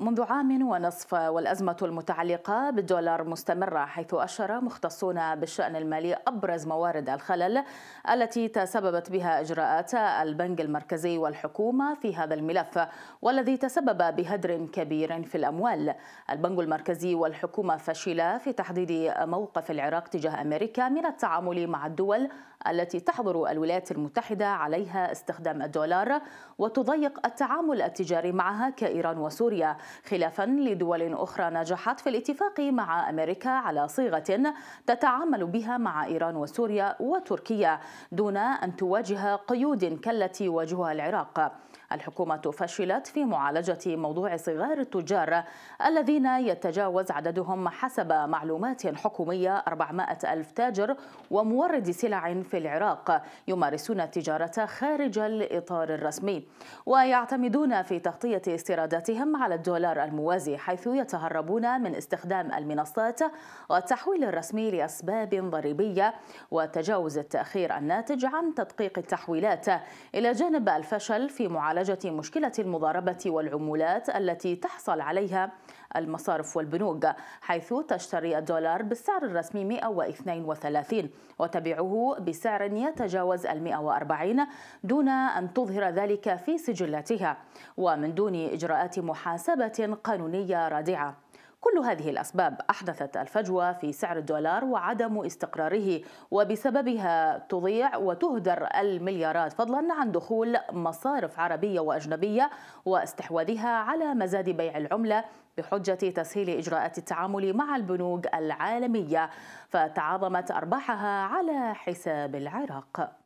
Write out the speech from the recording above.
منذ عام ونصف والأزمة المتعلقة بالدولار مستمرة حيث أشر مختصون بالشأن المالي أبرز موارد الخلل التي تسببت بها إجراءات البنك المركزي والحكومة في هذا الملف والذي تسبب بهدر كبير في الأموال البنك المركزي والحكومة فشلا في تحديد موقف العراق تجاه أمريكا من التعامل مع الدول التي تحظر الولايات المتحدة عليها استخدام الدولار وتضيق التعامل التجاري معها كإيران وسوريا خلافا لدول أخرى نجحت في الاتفاق مع أمريكا على صيغة تتعامل بها مع إيران وسوريا وتركيا دون أن تواجه قيود كالتي واجهها العراق الحكومة فشلت في معالجة موضوع صغار التجار الذين يتجاوز عددهم حسب معلومات حكومية 400 ألف تاجر ومورد سلع في العراق يمارسون التجارة خارج الإطار الرسمي ويعتمدون في تغطية استيراداتهم على الدولار الموازي حيث يتهربون من استخدام المنصات والتحويل الرسمي لأسباب ضريبية وتجاوز التأخير الناتج عن تدقيق التحويلات إلى جانب الفشل في معالجة معالجة مشكلة المضاربة والعمولات التي تحصل عليها المصارف والبنوك حيث تشتري الدولار بالسعر الرسمي 132 وتبيعه بسعر يتجاوز ال 140 دون أن تظهر ذلك في سجلاتها ومن دون إجراءات محاسبة قانونية رادعة كل هذه الأسباب أحدثت الفجوة في سعر الدولار وعدم استقراره وبسببها تضيع وتهدر المليارات فضلا عن دخول مصارف عربية وأجنبية واستحواذها على مزاد بيع العملة بحجة تسهيل إجراءات التعامل مع البنوك العالمية فتعاظمت أرباحها على حساب العراق